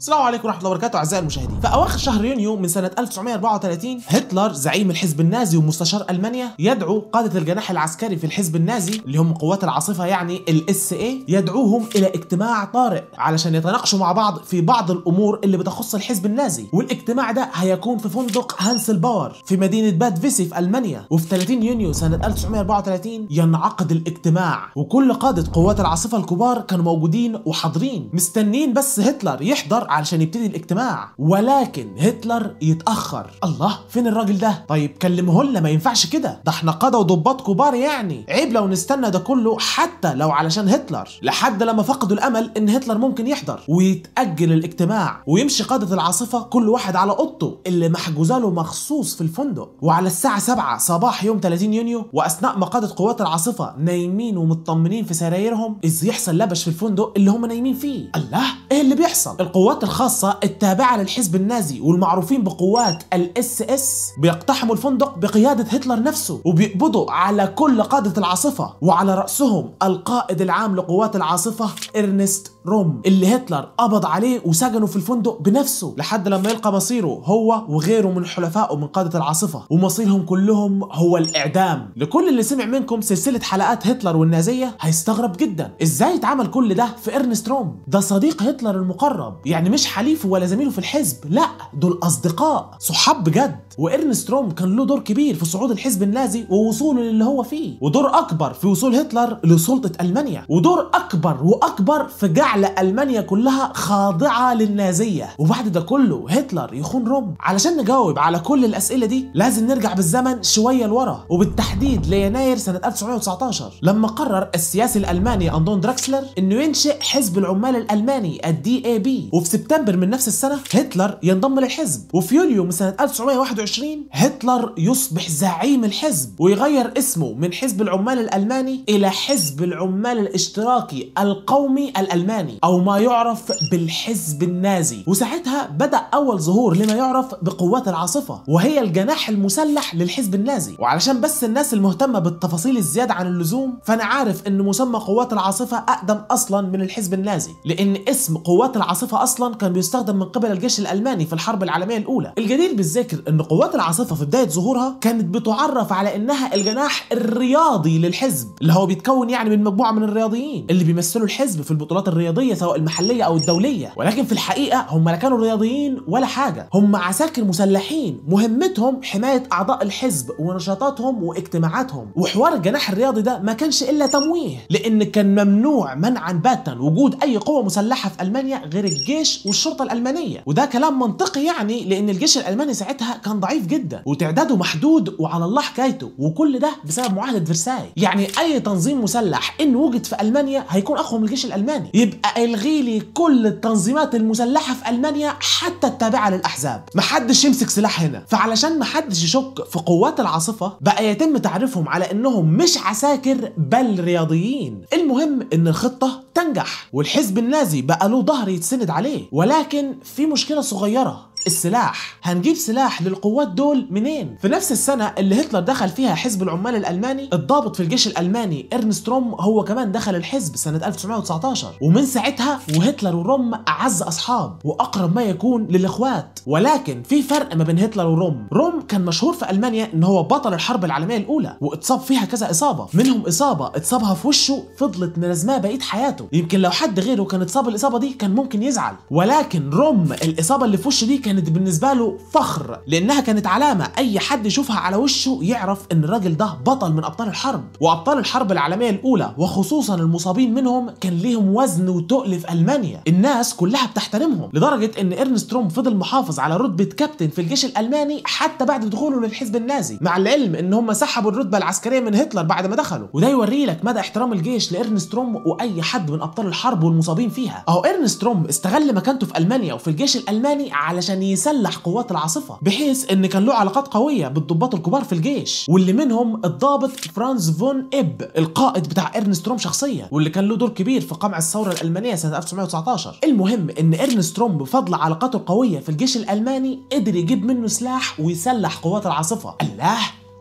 السلام عليكم ورحمه الله وبركاته اعزائي المشاهدين في اواخر شهر يونيو من سنه 1934 هتلر زعيم الحزب النازي ومستشار المانيا يدعو قاده الجناح العسكري في الحزب النازي اللي هم قوات العاصفه يعني الاس اي يدعوهم الى اجتماع طارئ علشان يتناقشوا مع بعض في بعض الامور اللي بتخص الحزب النازي والاجتماع ده هيكون في فندق هانسل باور في مدينه باد فيسي في المانيا وفي 30 يونيو سنه 1934 ينعقد الاجتماع وكل قاده قوات العاصفه الكبار كانوا موجودين وحاضرين مستنين بس هتلر يحضر علشان يبتدي الاجتماع ولكن هتلر يتاخر الله فين الراجل ده طيب لنا ما ينفعش كده ده احنا قاده وضباط كبار يعني عيب لو نستنى ده كله حتى لو علشان هتلر لحد لما فقدوا الامل ان هتلر ممكن يحضر ويتاجل الاجتماع ويمشي قاده العاصفه كل واحد على اوضته اللي محجوزه له مخصوص في الفندق وعلى الساعه 7 صباح يوم 30 يونيو واثناء ما قاده قوات العاصفه نايمين ومطمنين في سرايرهم اذ يحصل لبش في الفندق اللي هم نايمين فيه الله ايه اللي بيحصل القوات القوات الخاصة التابعة للحزب النازي والمعروفين بقوات الاس اس بيقتحموا الفندق بقيادة هتلر نفسه وبيقبضوا على كل قادة العاصفة وعلى رأسهم القائد العام لقوات العاصفة إرنست روم اللي هتلر قبض عليه وسجنه في الفندق بنفسه لحد لما يلقى مصيره هو وغيره من حلفائه من قادة العاصفة ومصيرهم كلهم هو الإعدام لكل اللي سمع منكم سلسلة حلقات هتلر والنازية هيستغرب جدا ازاي اتعمل كل ده في إرنست روم ده صديق هتلر المقرب يعني مش حليفه ولا زميله في الحزب لا دول أصدقاء صحاب بجد وإرنست روم كان له دور كبير في صعود الحزب النازي ووصوله للي هو فيه ودور أكبر في وصول هتلر لسلطة ألمانيا ودور أكبر وأكبر في جعل على المانيا كلها خاضعه للنازيه وبعد ده كله هتلر يخون روم علشان نجاوب على كل الاسئله دي لازم نرجع بالزمن شويه لورا وبالتحديد ليناير سنه 1919 لما قرر السياسي الالماني اندون دراكسلر انه ينشئ حزب العمال الالماني الدي اي بي وفي سبتمبر من نفس السنه هتلر ينضم للحزب وفي يوليو من سنه 1921 هتلر يصبح زعيم الحزب ويغير اسمه من حزب العمال الالماني الى حزب العمال الاشتراكي القومي الالماني الثاني أو ما يعرف بالحزب النازي وساعتها بدأ أول ظهور لما يعرف بقوات العاصفة وهي الجناح المسلح للحزب النازي وعلشان بس الناس المهتمة بالتفاصيل الزيادة عن اللزوم فأنا عارف إن مسمى قوات العاصفة أقدم أصلا من الحزب النازي لأن اسم قوات العاصفة أصلا كان بيستخدم من قبل الجيش الألماني في الحرب العالمية الأولى الجدير بالذكر إن قوات العاصفة في بداية ظهورها كانت بتعرف على إنها الجناح الرياضي للحزب اللي هو بيتكون يعني من مجموعة من الرياضيين اللي بيمثلوا الحزب في البطولات الرياضية الرياضيه سواء المحليه او الدوليه ولكن في الحقيقه هم لا كانوا رياضيين ولا حاجه هم عساكر مسلحين مهمتهم حمايه اعضاء الحزب ونشاطاتهم واجتماعاتهم وحوار الجناح الرياضي ده ما كانش الا تمويه لان كان ممنوع منعا باتا وجود اي قوه مسلحه في المانيا غير الجيش والشرطه الالمانيه وده كلام منطقي يعني لان الجيش الالماني ساعتها كان ضعيف جدا وتعداده محدود وعلى الله حكايته وكل ده بسبب معاهده فرساي يعني اي تنظيم مسلح ان وجد في المانيا هيكون اقوى من الجيش الالماني يبقى الغي لي كل التنظيمات المسلحه في المانيا حتى التابعه للاحزاب محدش يمسك سلاح هنا فعلشان محدش يشك في قوات العاصفه بقى يتم تعريفهم على انهم مش عساكر بل رياضيين المهم ان الخطه تنجح والحزب النازي بقى له ظهر يتسند عليه ولكن في مشكله صغيره السلاح هنجيب سلاح للقوات دول منين في نفس السنه اللي هتلر دخل فيها حزب العمال الالماني الضابط في الجيش الالماني ارنست روم هو كمان دخل الحزب سنه 1919 ومن ساعتها وهتلر وروم اعز اصحاب واقرب ما يكون للاخوات ولكن في فرق ما بين هتلر وروم روم كان مشهور في المانيا ان هو بطل الحرب العالميه الاولى واتصاب فيها كذا اصابه منهم اصابه اتصابها في وشه فضلت ملازماه بقيه حياته يمكن لو حد غيره كان اتصاب الاصابه دي كان ممكن يزعل ولكن روم الاصابه اللي في وشه دي كان كانت بالنسبة له فخر لأنها كانت علامة أي حد يشوفها على وشه يعرف إن الراجل ده بطل من أبطال الحرب وأبطال الحرب العالمية الأولى وخصوصا المصابين منهم كان ليهم وزن وتقل في ألمانيا الناس كلها بتحترمهم لدرجة إن إرنستروم فضل محافظ على رتبة كابتن في الجيش الألماني حتى بعد دخوله للحزب النازي مع العلم إن هم سحبوا الرتبة العسكرية من هتلر بعد ما دخلوا وده يوري لك مدى احترام الجيش لإرنستروم وأي حد من أبطال الحرب والمصابين فيها أهو إرنستروم استغل مكانته في ألمانيا وفي الجيش الألماني علشان عشان يسلح قوات العاصفه بحيث ان كان له علاقات قويه بالضباط الكبار في الجيش واللي منهم الضابط فرانز فون إب القائد بتاع إرنستروم شخصيا واللي كان له دور كبير في قمع الثوره الالمانيه سنه 1919 المهم ان إرنستروم بفضل علاقاته القويه في الجيش الالماني قدر يجيب منه سلاح ويسلح قوات العاصفه الله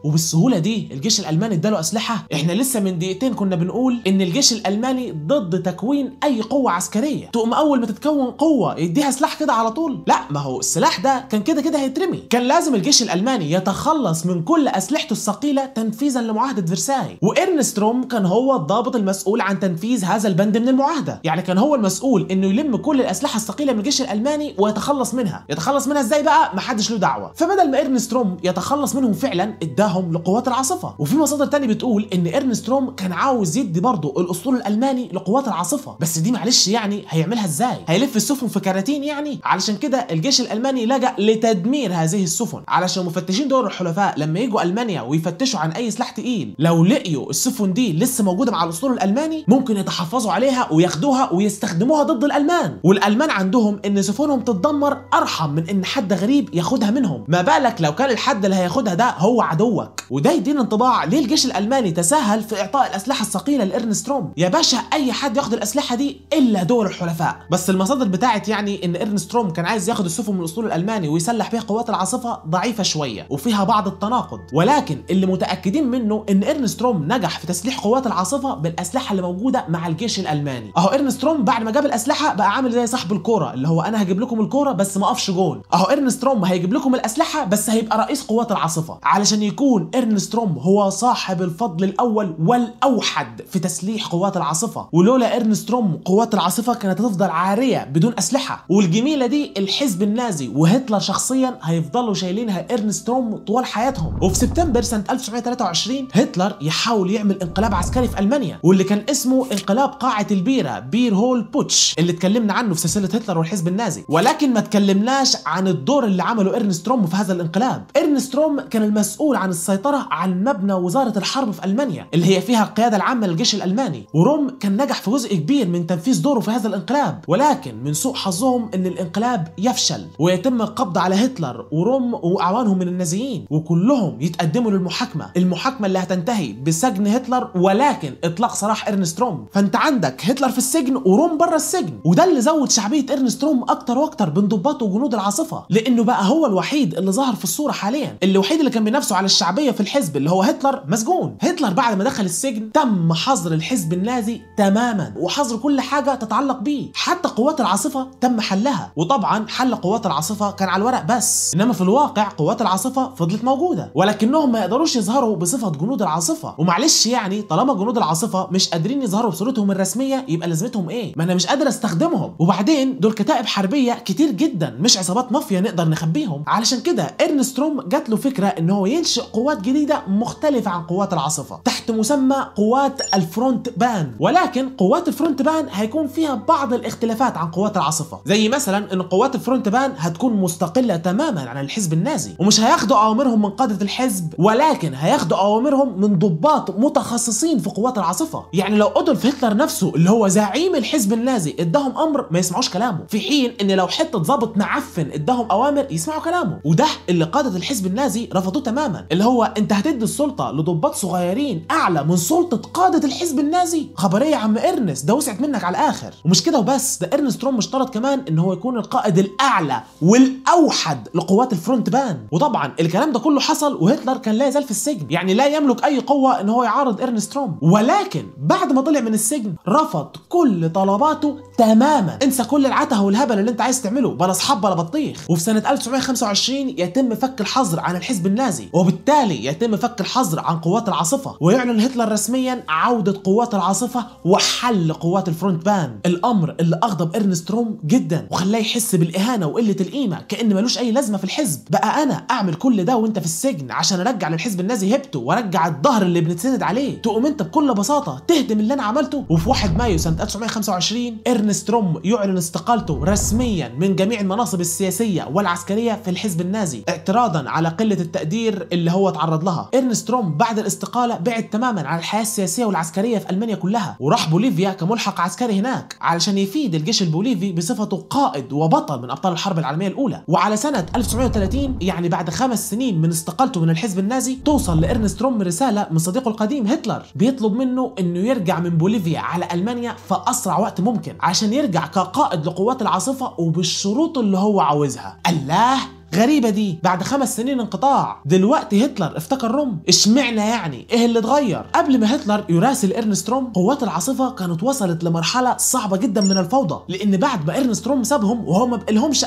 وبالسهوله دي الجيش الالماني اداله اسلحه احنا لسه من دقيقتين كنا بنقول ان الجيش الالماني ضد تكوين اي قوه عسكريه تقوم اول ما تتكون قوه يديها سلاح كده على طول لا ما هو السلاح ده كان كده كده هيترمي كان لازم الجيش الالماني يتخلص من كل اسلحته الثقيله تنفيذا لمعاهده فرساي وارنستروم كان هو الضابط المسؤول عن تنفيذ هذا البند من المعاهده يعني كان هو المسؤول انه يلم كل الاسلحه الثقيله من الجيش الالماني ويتخلص منها يتخلص منها ازاي بقى محدش له دعوه فبدل ما ارنستروم يتخلص منهم فعلا اداهم تبعهم لقوات العاصفه وفي مصادر تانية بتقول ان ارنستروم كان عاوز يدي برضه الاسطول الالماني لقوات العاصفه بس دي معلش يعني هيعملها ازاي هيلف السفن في كراتين يعني علشان كده الجيش الالماني لجأ لتدمير هذه السفن علشان مفتشين دور الحلفاء لما يجوا المانيا ويفتشوا عن اي سلاح تقيل لو لقيوا السفن دي لسه موجوده مع الاسطول الالماني ممكن يتحفظوا عليها وياخدوها ويستخدموها ضد الالمان والالمان عندهم ان سفنهم تتدمر ارحم من ان حد غريب ياخدها منهم ما بالك لو كان الحد اللي هياخدها ده هو عدوك قدامك وده يدينا انطباع ليه الجيش الالماني تساهل في اعطاء الاسلحه الثقيله لارنستروم يا باشا اي حد ياخد الاسلحه دي الا دور الحلفاء بس المصادر بتاعت يعني ان ارنستروم كان عايز ياخد السفن من الاسطول الالماني ويسلح بيها قوات العاصفه ضعيفه شويه وفيها بعض التناقض ولكن اللي متاكدين منه ان ارنستروم نجح في تسليح قوات العاصفه بالاسلحه اللي موجوده مع الجيش الالماني اهو ارنستروم بعد ما جاب الاسلحه بقى عامل زي صاحب الكوره اللي هو انا هجيب لكم الكوره بس ما اقفش جون اهو ارنستروم هيجيب لكم الاسلحه بس هيبقى رئيس قوات العاصفه علشان يكون يكون ارنستروم هو صاحب الفضل الأول والأوحد في تسليح قوات العاصفة ولولا ارنستروم قوات العاصفة كانت هتفضل عارية بدون أسلحة والجميلة دي الحزب النازي وهتلر شخصيا هيفضلوا شايلينها ارنستروم طوال حياتهم وفي سبتمبر سنة 1923 هتلر يحاول يعمل انقلاب عسكري في ألمانيا واللي كان اسمه انقلاب قاعة البيرة بير هول بوتش اللي اتكلمنا عنه في سلسلة هتلر والحزب النازي ولكن ما اتكلمناش عن الدور اللي عمله ارنستروم في هذا الانقلاب ارنستروم كان المسؤول عن السيطرة على مبنى وزارة الحرب في ألمانيا اللي هي فيها القيادة العامة للجيش الألماني وروم كان نجح في جزء كبير من تنفيذ دوره في هذا الانقلاب ولكن من سوء حظهم أن الانقلاب يفشل ويتم القبض على هتلر وروم وأعوانهم من النازيين وكلهم يتقدموا للمحاكمة المحاكمة اللي هتنتهي بسجن هتلر ولكن إطلاق سراح إرنست روم فأنت عندك هتلر في السجن وروم بره السجن وده اللي زود شعبية إرنست روم أكتر وأكتر بين ضباط وجنود العاصفة لأنه بقى هو الوحيد اللي ظهر في الصورة حاليا الوحيد اللي كان بينافسه على الشعب الشعبيه في الحزب اللي هو هتلر مسجون هتلر بعد ما دخل السجن تم حظر الحزب النازي تماما وحظر كل حاجه تتعلق بيه حتى قوات العاصفه تم حلها وطبعا حل قوات العاصفه كان على الورق بس انما في الواقع قوات العاصفه فضلت موجوده ولكنهم ما يقدروش يظهروا بصفه جنود العاصفه ومعلش يعني طالما جنود العاصفه مش قادرين يظهروا بصورتهم الرسميه يبقى لازمتهم ايه ما انا مش قادر استخدمهم وبعدين دول كتائب حربيه كتير جدا مش عصابات مافيا نقدر نخبيهم علشان كده ارنستروم جات له فكره ان هو ينشئ قوات جديدة مختلفة عن قوات العاصفة تحت مسمى قوات الفرونت بان ولكن قوات الفرونت بان هيكون فيها بعض الاختلافات عن قوات العاصفة زي مثلا ان قوات الفرونت بان هتكون مستقلة تماما عن الحزب النازي ومش هياخدوا اوامرهم من قادة الحزب ولكن هياخدوا اوامرهم من ضباط متخصصين في قوات العاصفة يعني لو ادولف هتلر نفسه اللي هو زعيم الحزب النازي اداهم امر ما يسمعوش كلامه في حين ان لو حتة ضابط معفن اداهم اوامر يسمعوا كلامه وده اللي قادة الحزب النازي رفضوه تماما اللي هو انت هتدي السلطه لضباط صغيرين اعلى من سلطه قاده الحزب النازي خبريه يا عم ارنست ده وسعت منك على الاخر ومش كده وبس ده ارنس تروم اشترط كمان ان هو يكون القائد الاعلى والاوحد لقوات الفرونت بان وطبعا الكلام ده كله حصل وهتلر كان لا يزال في السجن يعني لا يملك اي قوه ان هو يعارض ارنس تروم ولكن بعد ما طلع من السجن رفض كل طلباته تماما انسى كل العته والهبل اللي انت عايز تعمله بلا اصحاب بلا بطيخ وفي سنه 1925 يتم فك الحظر عن الحزب النازي وبالتالي وبالتالي يتم فك الحظر عن قوات العاصفة ويعلن هتلر رسميا عودة قوات العاصفة وحل قوات الفرونت بان الأمر اللي أغضب إرنستروم جدا وخلاه يحس بالإهانة وقلة القيمة كأن ملوش أي لازمة في الحزب بقى أنا أعمل كل ده وأنت في السجن عشان أرجع للحزب النازي هبته وأرجع الظهر اللي بنتسند عليه تقوم أنت بكل بساطة تهدم اللي أنا عملته وفي 1 مايو سنة 1925 إرنستروم يعلن استقالته رسميا من جميع المناصب السياسية والعسكرية في الحزب النازي اعتراضا على قلة التقدير اللي هو هو تعرض لها ارنستروم بعد الاستقالة بعد تماما عن الحياة السياسية والعسكرية في ألمانيا كلها وراح بوليفيا كملحق عسكري هناك علشان يفيد الجيش البوليفي بصفته قائد وبطل من أبطال الحرب العالمية الأولى وعلى سنة 1930 يعني بعد خمس سنين من استقالته من الحزب النازي توصل لارنستروم رسالة من صديقه القديم هتلر بيطلب منه إنه يرجع من بوليفيا على ألمانيا في أسرع وقت ممكن عشان يرجع كقائد لقوات العاصفة وبالشروط اللي هو عاوزها الله غريبه دي بعد خمس سنين انقطاع دلوقتي هتلر افتكر روم اشمعنى يعني ايه اللي اتغير قبل ما هتلر يراسل ارنست روم قوات العاصفه كانت وصلت لمرحله صعبه جدا من الفوضى لان بعد ما ارنست روم سابهم وهم ما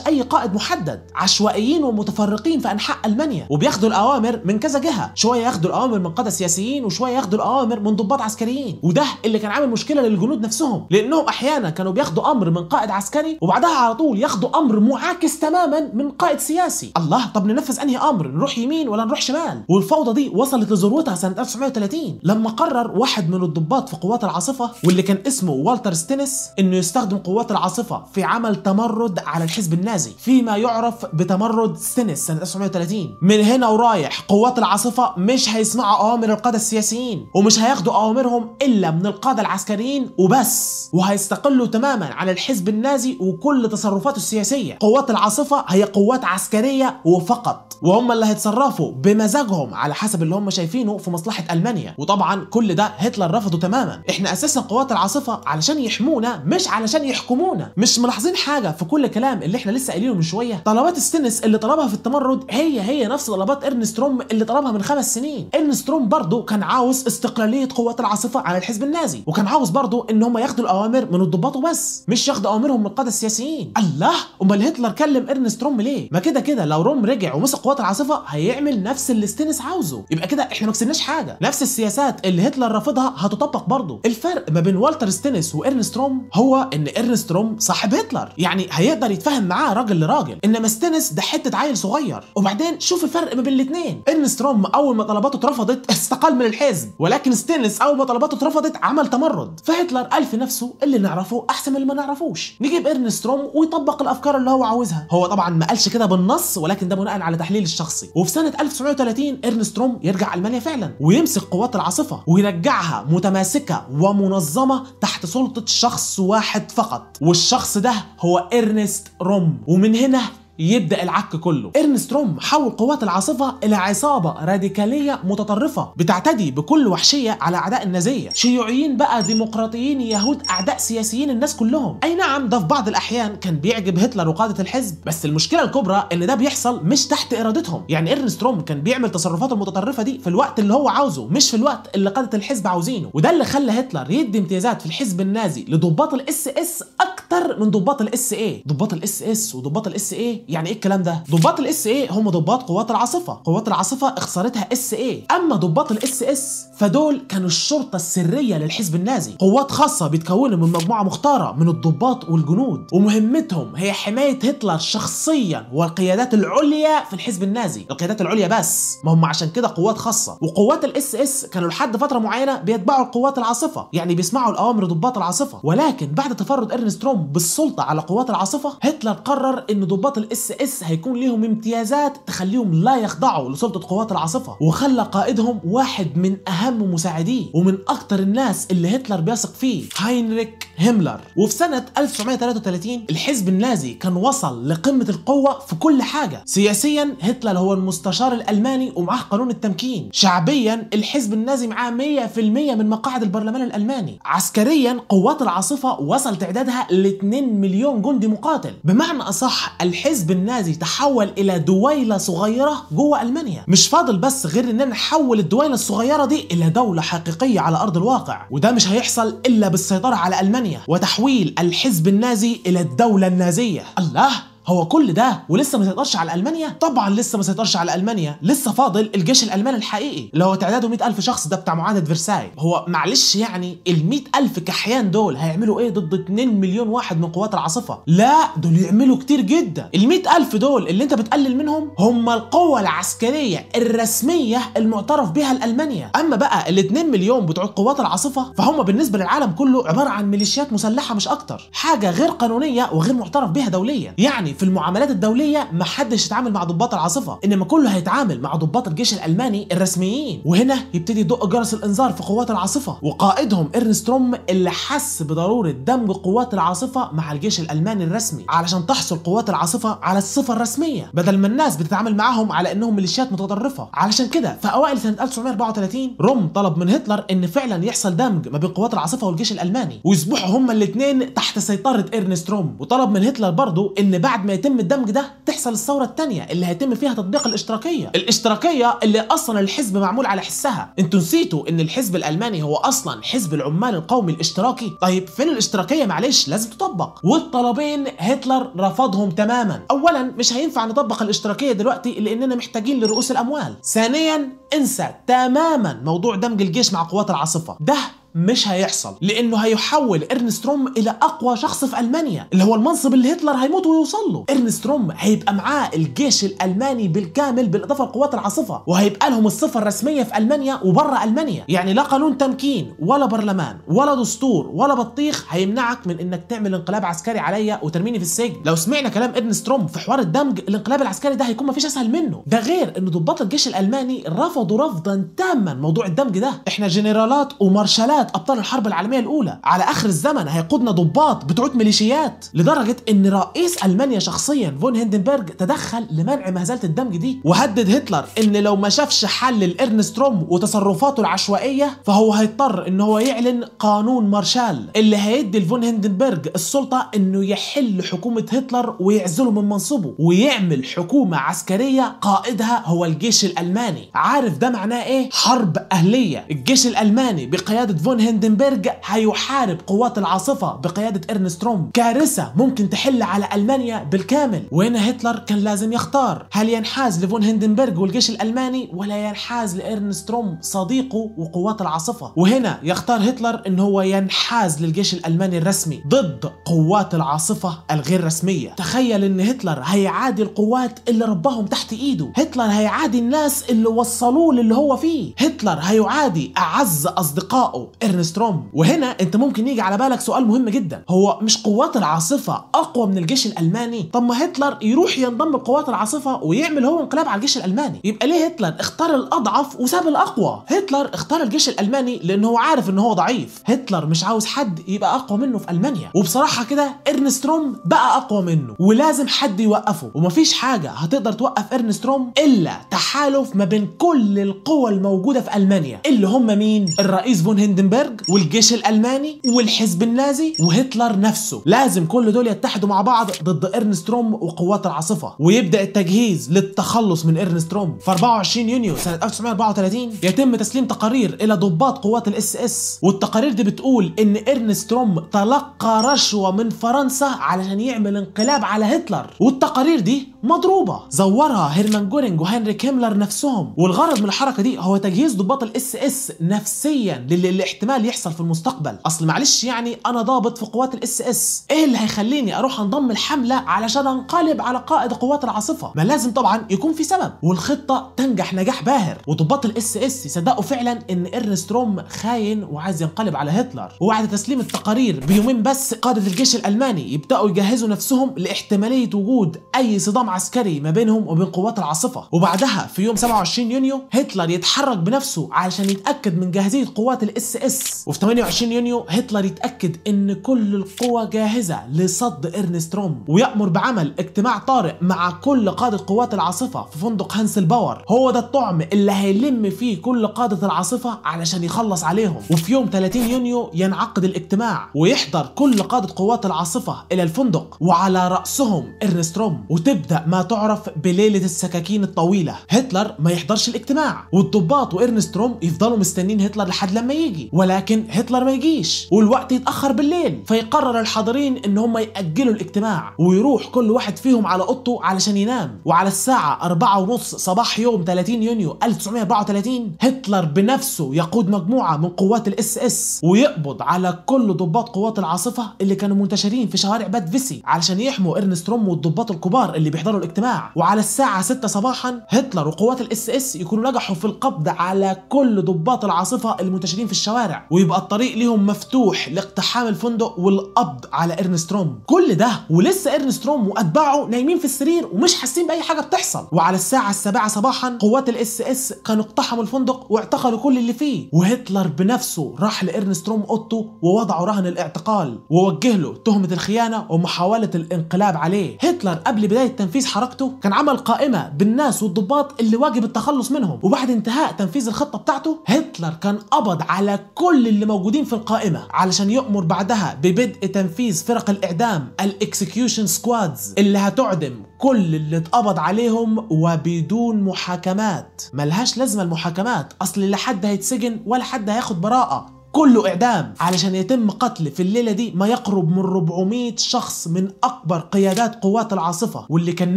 اي قائد محدد عشوائيين ومتفرقين في انحاء المانيا وبياخدوا الاوامر من كذا جهه شويه ياخدوا الاوامر من قاده سياسيين وشويه ياخدوا الاوامر من ضباط عسكريين وده اللي كان عامل مشكله للجنود نفسهم لانهم احيانا كانوا بياخدوا امر من قائد عسكري وبعدها على طول ياخدوا امر معاكس تماما من قائد سياسي نفسي الله طب ننفذ انهي امر نروح يمين ولا نروح شمال والفوضى دي وصلت لذروتها سنه 1930 لما قرر واحد من الضباط في قوات العاصفه واللي كان اسمه والتر ستينس انه يستخدم قوات العاصفه في عمل تمرد على الحزب النازي فيما يعرف بتمرد ستينس سنه 1930 من هنا ورايح قوات العاصفه مش هيسمعوا اوامر القاده السياسيين ومش هياخدوا اوامرهم الا من القاده العسكريين وبس وهيستقلوا تماما عن الحزب النازي وكل تصرفاته السياسيه قوات العاصفه هي قوات عسكريه الشرعية وفقط وهم اللي هيتصرفوا بمزاجهم على حسب اللي هم شايفينه في مصلحه المانيا وطبعا كل ده هتلر رفضه تماما احنا اساسا قوات العاصفه علشان يحمونا مش علشان يحكمونا مش ملاحظين حاجه في كل كلام اللي احنا لسه قايلينه من شويه طلبات السنس اللي طلبها في التمرد هي هي نفس طلبات ارنستروم اللي طلبها من خمس سنين ارنستروم برضه كان عاوز استقلاليه قوات العاصفه عن الحزب النازي وكان عاوز برضه ان هم ياخدوا الاوامر من الضباط وبس مش ياخدوا اوامرهم من القاده السياسيين الله امال هتلر كلم ارنستروم ليه ما كده كده لو روم رجع ومسك قوات العاصفه هيعمل نفس اللي ستينس عاوزه يبقى كده احنا ما كسبناش حاجه نفس السياسات اللي هتلر رافضها هتطبق برضه الفرق ما بين والتر ستينس وارنستروم هو ان ارنستروم صاحب هتلر يعني هيقدر يتفاهم معاه راجل لراجل انما ستينس ده حته عيل صغير وبعدين شوف الفرق ما بين الاثنين ارنستروم اول ما طلباته اترفضت استقال من الحزب ولكن ستينس اول ما طلباته اترفضت عمل تمرد فهتلر قال في نفسه اللي نعرفه احسن من اللي ما نعرفوش نجيب ارنستروم ويطبق الافكار اللي هو عاوزها هو طبعا ما قالش كده بالنص ولكن ده بناء على تحليل التحليل الشخصي وفي سنه 1930 ارنستروم يرجع المانيا فعلا ويمسك قوات العاصفه ويرجعها متماسكه ومنظمه تحت سلطه شخص واحد فقط والشخص ده هو ارنست روم ومن هنا يبدا العك كله روم حول قوات العاصفه الى عصابه راديكاليه متطرفه بتعتدي بكل وحشيه على اعداء النازيه شيوعيين بقى ديمقراطيين يهود اعداء سياسيين الناس كلهم اي نعم ده في بعض الاحيان كان بيعجب هتلر وقاده الحزب بس المشكله الكبرى ان ده بيحصل مش تحت ارادتهم يعني روم كان بيعمل تصرفاته المتطرفه دي في الوقت اللي هو عاوزه مش في الوقت اللي قاده الحزب عاوزينه وده اللي خلى هتلر يدي امتيازات في الحزب النازي لضباط الاس اس اكتر من ضباط الاس اي ضباط الاس اس وضباط الاس اي يعني ايه الكلام ده ضباط الاس اي هم ضباط قوات العاصفه قوات العاصفه اخسرتها اس اي اما ضباط الاس اس فدول كانوا الشرطه السريه للحزب النازي قوات خاصه بيتكونوا من مجموعه مختاره من الضباط والجنود ومهمتهم هي حمايه هتلر شخصيا والقيادات العليا في الحزب النازي القيادات العليا بس ما هم عشان كده قوات خاصه وقوات الاس اس كانوا لحد فتره معينه بيتبعوا القوات العاصفه يعني بيسمعوا الاوامر ضباط العاصفه ولكن بعد تفرد ارنستروم بالسلطه على قوات العاصفه هتلر قرر ان ضباط الاس اس اس هيكون ليهم امتيازات تخليهم لا يخضعوا لسلطه قوات العاصفه وخلى قائدهم واحد من اهم مساعديه ومن اكثر الناس اللي هتلر بيثق فيه هاينريك هيملر وفي سنه 1933 الحزب النازي كان وصل لقمه القوه في كل حاجه سياسيا هتلر هو المستشار الالماني ومعاه قانون التمكين شعبيا الحزب النازي معاه 100% من مقاعد البرلمان الالماني عسكريا قوات العاصفه وصل تعدادها ل 2 مليون جندي مقاتل بمعنى اصح الحزب الحزب النازي تحول الى دويله صغيره جوه المانيا مش فاضل بس غير اننا نحول الدويله الصغيره دي الى دوله حقيقيه على ارض الواقع وده مش هيحصل الا بالسيطره على المانيا وتحويل الحزب النازي الى الدوله النازيه الله هو كل ده ولسه ما سيطرش على المانيا طبعا لسه ما سيطرش على المانيا لسه فاضل الجيش الالماني الحقيقي اللي هو تعداده 100000 شخص ده بتاع معاهده فرساي هو معلش يعني ال 100000 كحيان دول هيعملوا ايه ضد 2 مليون واحد من قوات العاصفه لا دول يعملوا كتير جدا ال 100000 دول اللي انت بتقلل منهم هم القوه العسكريه الرسميه المعترف بها لالمانيا اما بقى ال 2 مليون بتوع قوات العاصفه فهم بالنسبه للعالم كله عباره عن ميليشيات مسلحه مش اكتر حاجه غير قانونيه وغير معترف بها دوليا يعني في المعاملات الدوليه ما حدش يتعامل مع ضباط العاصفه انما كله هيتعامل مع ضباط الجيش الالماني الرسميين وهنا يبتدي يدق جرس الانذار في قوات العاصفه وقائدهم ارنست روم اللي حس بضروره دمج قوات العاصفه مع الجيش الالماني الرسمي علشان تحصل قوات العاصفه على الصفه الرسميه بدل ما الناس بتتعامل معاهم على انهم ميليشيات متطرفه علشان كده في اوائل سنه 1934 روم طلب من هتلر ان فعلا يحصل دمج ما بين قوات العاصفه والجيش الالماني ويصبحوا هما الاثنين تحت سيطره ارنست روم وطلب من هتلر برضه ان بعد ما يتم الدمج ده تحصل الثوره الثانيه اللي هيتم فيها تطبيق الاشتراكيه الاشتراكيه اللي اصلا الحزب معمول على حسها انتوا نسيتوا ان الحزب الالماني هو اصلا حزب العمال القومي الاشتراكي طيب فين الاشتراكيه معلش لازم تطبق والطلبين هتلر رفضهم تماما اولا مش هينفع نطبق الاشتراكيه دلوقتي لاننا محتاجين لرؤوس الاموال ثانيا انسى تماما موضوع دمج الجيش مع قوات العاصفه ده مش هيحصل لانه هيحول ارنستروم الى اقوى شخص في المانيا اللي هو المنصب اللي هتلر هيموت ويوصل له ارنستروم هيبقى معاه الجيش الالماني بالكامل بالاضافه لقوات العاصفه وهيبقى لهم الصفه الرسميه في المانيا وبره المانيا يعني لا قانون تمكين ولا برلمان ولا دستور ولا بطيخ هيمنعك من انك تعمل انقلاب عسكري عليا وترميني في السجن لو سمعنا كلام ارنستروم في حوار الدمج الانقلاب العسكري ده هيكون مفيش اسهل منه ده غير ان ضباط الجيش الالماني رفضوا رفضا تاما موضوع الدمج ده احنا جنرالات ومارشالات ضباط ابطال الحرب العالميه الاولى على اخر الزمن هيقودنا ضباط بتعود ميليشيات لدرجه ان رئيس المانيا شخصيا فون هندنبرج تدخل لمنع مهزله الدمج دي وهدد هتلر ان لو ما شافش حل لارنستروم وتصرفاته العشوائيه فهو هيضطر ان هو يعلن قانون مارشال اللي هيدي لفون هندنبرج السلطه انه يحل حكومه هتلر ويعزله من منصبه ويعمل حكومه عسكريه قائدها هو الجيش الالماني عارف ده معناه ايه حرب اهليه الجيش الالماني بقياده فون هندنبرج هيحارب قوات العاصفة بقيادة إرنستروم كارثة ممكن تحل على ألمانيا بالكامل وهنا هتلر كان لازم يختار هل ينحاز لفون هندنبرج والجيش الألماني ولا ينحاز لإرنستروم صديقه وقوات العاصفة وهنا يختار هتلر إن هو ينحاز للجيش الألماني الرسمي ضد قوات العاصفة الغير رسمية تخيل إن هتلر هيعادي القوات اللي رباهم تحت إيده هتلر هيعادي الناس اللي وصلوه للي هو فيه هتلر هيعادي أعز أصدقائه إرنست روم وهنا أنت ممكن يجي على بالك سؤال مهم جدا هو مش قوات العاصفة أقوى من الجيش الألماني طب ما هتلر يروح ينضم لقوات العاصفة ويعمل هو انقلاب على الجيش الألماني يبقى ليه هتلر اختار الأضعف وساب الأقوى هتلر اختار الجيش الألماني لأن هو عارف إن هو ضعيف هتلر مش عاوز حد يبقى أقوى منه في ألمانيا وبصراحة كده إرنست روم بقى أقوى منه ولازم حد يوقفه ومفيش حاجة هتقدر توقف إرنست روم إلا تحالف ما بين كل القوى الموجودة في ألمانيا اللي هم مين الرئيس فون هندن لينبرج والجيش الالماني والحزب النازي وهتلر نفسه لازم كل دول يتحدوا مع بعض ضد ارنستروم وقوات العاصفه ويبدا التجهيز للتخلص من ارنستروم في 24 يونيو سنه 1934 يتم تسليم تقارير الى ضباط قوات الاس اس والتقارير دي بتقول ان ارنستروم تلقى رشوه من فرنسا علشان يعمل انقلاب على هتلر والتقارير دي مضروبه زورها هيرمان جورينج وهنري كيملر نفسهم والغرض من الحركه دي هو تجهيز ضباط الاس اس نفسيا للي احتمال يحصل في المستقبل اصل معلش يعني انا ضابط في قوات الاس اس ايه اللي هيخليني اروح انضم الحمله علشان انقلب على قائد قوات العاصفه ما لازم طبعا يكون في سبب والخطه تنجح نجاح باهر وضباط الاس اس صدقوا فعلا ان ارنستروم خاين وعايز ينقلب على هتلر وبعد تسليم التقارير بيومين بس قاده الجيش الالماني يبداوا يجهزوا نفسهم لاحتماليه وجود اي صدام عسكري ما بينهم وبين قوات العاصفة وبعدها في يوم 27 يونيو هتلر يتحرك بنفسه علشان يتأكد من جاهزية قوات الاس اس وفي 28 يونيو هتلر يتأكد ان كل القوى جاهزة لصد ارنستروم ويأمر بعمل اجتماع طارئ مع كل قادة قوات العاصفة في فندق هانس باور هو ده الطعم اللي هيلم فيه كل قادة العاصفة علشان يخلص عليهم وفي يوم 30 يونيو ينعقد الاجتماع ويحضر كل قادة قوات العاصفة إلى الفندق وعلى رأسهم ارنستروم وتبدأ ما تعرف بليلة السكاكين الطويلة هتلر ما يحضرش الاجتماع والضباط وإرنستروم يفضلوا مستنين هتلر لحد لما يجي ولكن هتلر ما يجيش والوقت يتأخر بالليل فيقرر الحاضرين إن هم يأجلوا الاجتماع ويروح كل واحد فيهم على أوضته علشان ينام وعلى الساعة أربعة ونص صباح يوم 30 يونيو 1934 هتلر بنفسه يقود مجموعة من قوات الاس اس ويقبض على كل ضباط قوات العاصفة اللي كانوا منتشرين في شوارع باد فيسي علشان يحموا إرنستروم والضباط الكبار اللي بيحضروا يحضروا الاجتماع وعلى الساعة 6 صباحا هتلر وقوات الاس اس يكونوا نجحوا في القبض على كل ضباط العاصفة المنتشرين في الشوارع ويبقى الطريق ليهم مفتوح لاقتحام الفندق والقبض على ارنستروم كل ده ولسه ارنستروم واتباعه نايمين في السرير ومش حاسين باي حاجة بتحصل وعلى الساعة 7 صباحا قوات الاس اس كانوا اقتحموا الفندق واعتقلوا كل اللي فيه وهتلر بنفسه راح لارنستروم اوتو ووضعه رهن الاعتقال ووجه له تهمة الخيانة ومحاولة الانقلاب عليه هتلر قبل بداية تنفيذ تنفيذ حركته كان عمل قائمة بالناس والضباط اللي واجب التخلص منهم وبعد انتهاء تنفيذ الخطة بتاعته هتلر كان قبض على كل اللي موجودين في القائمة علشان يأمر بعدها ببدء تنفيذ فرق الإعدام الإكسكيوشن سكوادز اللي هتعدم كل اللي اتقبض عليهم وبدون محاكمات ملهاش لازمة المحاكمات أصل لا حد هيتسجن ولا حد هياخد براءة كله إعدام علشان يتم قتل في الليلة دي ما يقرب من 400 شخص من أكبر قيادات قوات العاصفة واللي كان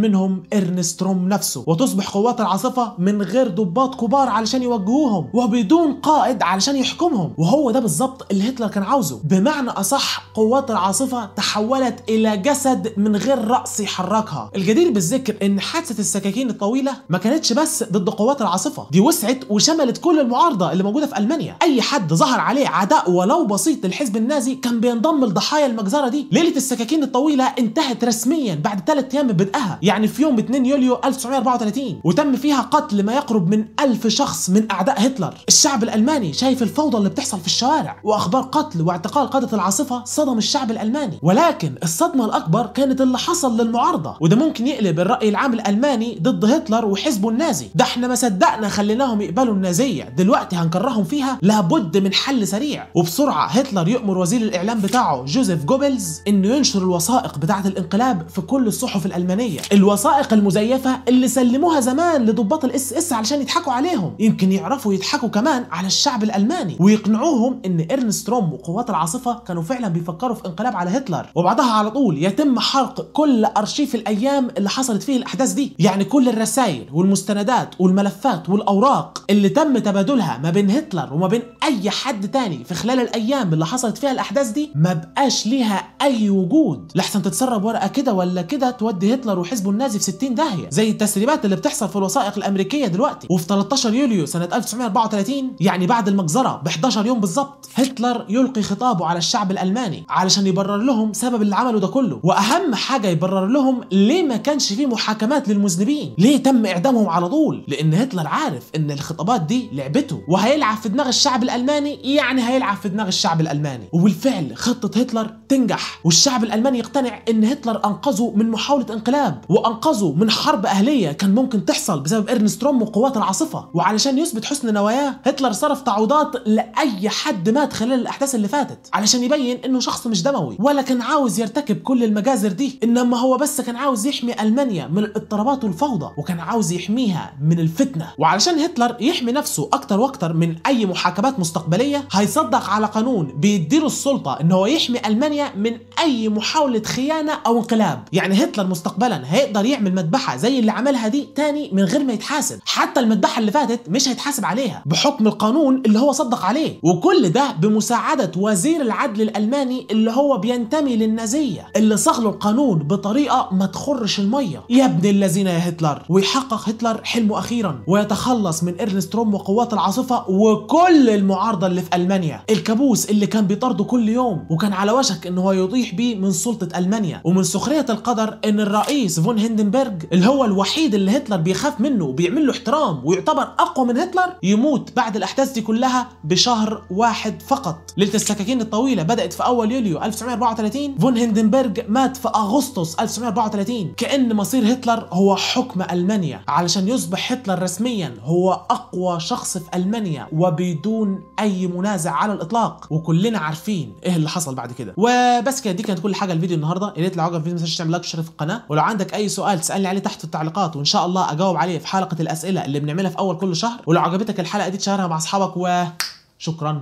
منهم إرنستروم نفسه وتصبح قوات العاصفة من غير ضباط كبار علشان يوجهوهم وبدون قائد علشان يحكمهم وهو ده بالظبط اللي هتلر كان عاوزه بمعنى أصح قوات العاصفة تحولت إلى جسد من غير رأس يحركها الجدير بالذكر إن حادثة السكاكين الطويلة ما كانتش بس ضد قوات العاصفة دي وسعت وشملت كل المعارضة اللي موجودة في ألمانيا أي حد ظهر عليه عداء ولو بسيط للحزب النازي كان بينضم لضحايا المجزرة دي ليلة السكاكين الطويلة انتهت رسميا بعد ثلاث أيام من بدءها يعني في يوم 2 يوليو 1934 وتم فيها قتل ما يقرب من ألف شخص من أعداء هتلر الشعب الألماني شايف الفوضى اللي بتحصل في الشوارع وأخبار قتل واعتقال قادة العاصفة صدم الشعب الألماني ولكن الصدمة الأكبر كانت اللي حصل للمعارضة وده ممكن يقلب الرأي العام الألماني ضد هتلر وحزبه النازي ده احنا ما صدقنا خليناهم يقبلوا النازية دلوقتي هنكرههم فيها لابد من حل سريع وبسرعة هتلر يأمر وزير الإعلام بتاعه جوزيف جوبلز إنه ينشر الوثائق بتاعة الانقلاب في كل الصحف الألمانية الوثائق المزيفة اللي سلموها زمان لضباط الاس اس علشان يضحكوا عليهم يمكن يعرفوا يضحكوا كمان على الشعب الألماني ويقنعوهم إن إرنستروم وقوات العاصفة كانوا فعلا بيفكروا في انقلاب على هتلر وبعدها على طول يتم حرق كل أرشيف الأيام اللي حصلت فيه الأحداث دي يعني كل الرسائل والمستندات والملفات والأوراق اللي تم تبادلها ما بين هتلر وما بين أي حد تاني تاني في خلال الايام اللي حصلت فيها الاحداث دي ما بقاش ليها اي وجود لحسن تتسرب ورقه كده ولا كده تودي هتلر وحزبه النازي في 60 داهيه زي التسريبات اللي بتحصل في الوثائق الامريكيه دلوقتي وفي 13 يوليو سنه 1934 يعني بعد المجزره ب 11 يوم بالظبط هتلر يلقي خطابه على الشعب الالماني علشان يبرر لهم سبب اللي عمله ده كله واهم حاجه يبرر لهم ليه ما كانش في محاكمات للمذنبين ليه تم اعدامهم على طول لان هتلر عارف ان الخطابات دي لعبته وهيلعب في دماغ الشعب الالماني يعني يعني هيلعب في دماغ الشعب الالماني وبالفعل خطه هتلر تنجح والشعب الالماني يقتنع ان هتلر انقذه من محاوله انقلاب وانقذه من حرب اهليه كان ممكن تحصل بسبب ارنستروم وقوات العاصفه وعلشان يثبت حسن نواياه هتلر صرف تعويضات لاي حد مات خلال الاحداث اللي فاتت علشان يبين انه شخص مش دموي ولا كان عاوز يرتكب كل المجازر دي انما هو بس كان عاوز يحمي المانيا من الاضطرابات والفوضى وكان عاوز يحميها من الفتنه وعلشان هتلر يحمي نفسه اكتر واكتر من اي محاكمات مستقبليه هيصدق على قانون بيديله السلطة ان هو يحمي المانيا من اي محاولة خيانة او انقلاب يعني هتلر مستقبلا هيقدر يعمل مذبحة زي اللي عملها دي تاني من غير ما يتحاسب حتى المذبحة اللي فاتت مش هيتحاسب عليها بحكم القانون اللي هو صدق عليه وكل ده بمساعدة وزير العدل الالماني اللي هو بينتمي للنازية اللي صاغ له القانون بطريقة ما تخرش المية يا ابن الذين يا هتلر ويحقق هتلر حلمه اخيرا ويتخلص من ارنستروم وقوات العاصفة وكل المعارضة اللي في المانيا ألمانيا الكابوس اللي كان بيطرده كل يوم وكان على وشك إن هو يطيح بيه من سلطة ألمانيا ومن سخرية القدر إن الرئيس فون هندنبرج اللي هو الوحيد اللي هتلر بيخاف منه وبيعمل له احترام ويعتبر أقوى من هتلر يموت بعد الأحداث دي كلها بشهر واحد فقط ليلة السكاكين الطويلة بدأت في أول يوليو 1934 فون هندنبرج مات في أغسطس 1934 كأن مصير هتلر هو حكم ألمانيا علشان يصبح هتلر رسميا هو أقوى شخص في ألمانيا وبدون أي منازع جنازه على الاطلاق وكلنا عارفين ايه اللي حصل بعد كده وبس كده دي كانت كل حاجه الفيديو النهارده يا ريت لو عجبك الفيديو ما تنساش تعمل لايك وشير في القناه ولو عندك اي سؤال تسالني عليه تحت في التعليقات وان شاء الله اجاوب عليه في حلقه الاسئله اللي بنعملها في اول كل شهر ولو عجبتك الحلقه دي تشارها مع اصحابك وشكرا